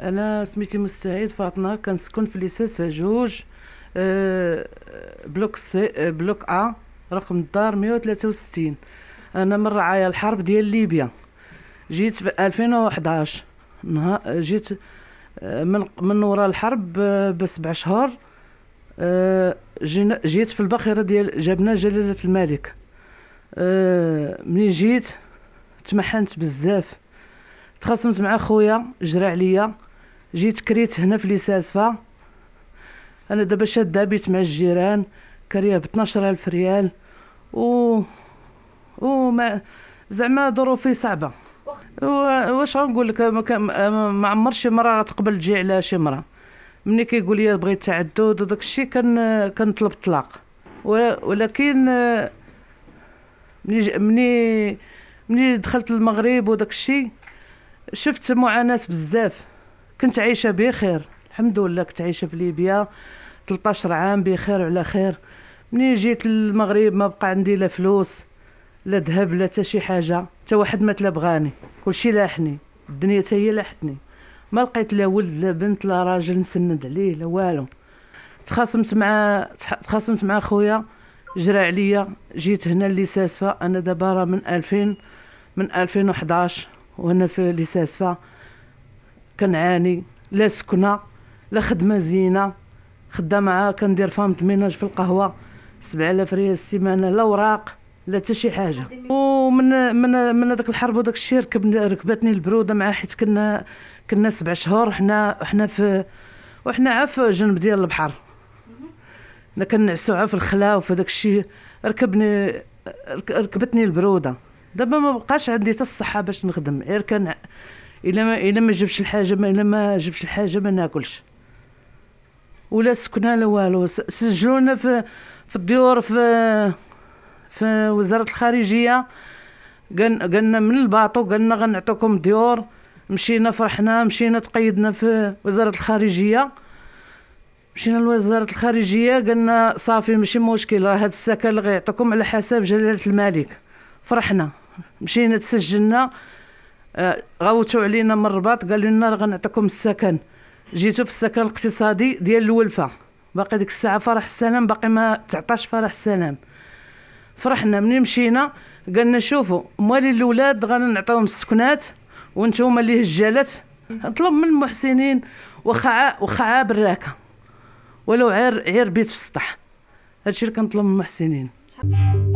انا سميتي مستعيد فاطمه كنسكن في ليساس جوج آه، بلوك سي آه، بلوك ا رقم الدار 163 انا من رعايا الحرب ديال ليبيا جيت في 2011 نهار جيت آه، من من ورا الحرب بسبع شهور جيت في الباخره ديال جابنا جلاله الملك منين جيت تمحنت بزاف تخاصمت مع خويا جرى عليا جيت كريت هنا في لساسفه انا دابا شاده بيت مع الجيران كريه ب 12000 ريال و ما زعما ظروفي صعبه واش غنقول لك ما عمر شي مره تقبل تجي على شي مره ملي كيقول لي بغيت تعدد وداك الشيء كان كنطلب طلاق ولكن ملي ملي ملي دخلت المغرب وداك الشيء شفت معاناه بزاف كنت عايشه بخير الحمد لله كنت عايشه في ليبيا 13 عام بخير وعلى خير منين جيت للمغرب ما بقى عندي لا فلوس لا ذهب لا حتى شي حاجه حتى واحد ما تلبغاني كلشي لاحني الدنيا حتى هي لاحتني ما لقيت لا ولد لا بنت لا راجل نسند عليه لا والو تخاصمت مع تخاصمت مع خويا جرى عليا جيت هنا لساسفه انا دابا راه من 2000 من 2011 وهنا في لساسفه كنعاني لا سكنه لا خدمه زينه خدامه معاها كندير فام ميناج في القهوه 7000 ريال السيمانه لا اوراق لا حتى شي حاجه ومن من من هذاك الحرب وداك الشيء ركب ركبتني البروده مع حيت كنا كنا سبع شهور حنا وحنا في وحنا عاف جنب ديال البحر حنا كنعسو عا في الخلا وفي داك الشيء ركبني ركبتني البروده دابا ما بقاش عندي حتى الصحه باش نخدم غير كان الا ما الا ما جبش الحاجه ما الا ما جبش الحاجه ما ناكلش ولا سكنه لا والو سجلونا في في الديور في في وزاره الخارجيه قالنا من الباطو قالنا غنعطيكم ديور مشينا فرحنا مشينا تقيدنا في وزاره الخارجيه مشينا لوزاره الخارجيه قلنا صافي ماشي مشكل راه هاد السكن اللي غيعطيكم على حساب جلاله الملك فرحنا مشينا تسجلنا غوتوا علينا من الرباط قالوا لنا راه غنعطيكم السكن جيتو في السكن الاقتصادي ديال الولفه باقي ديك الساعه فرح السلام باقي ما تعطاش فرح السلام فرحنا ملي مشينا قالنا شوفوا مالي الاولاد غنعطيهم السكنات وانتم اللي هجالات نطلب من المحسنين وخا وخا براكه ولو عير عير بيت في السطح هادشي اللي كنطلب من المحسنين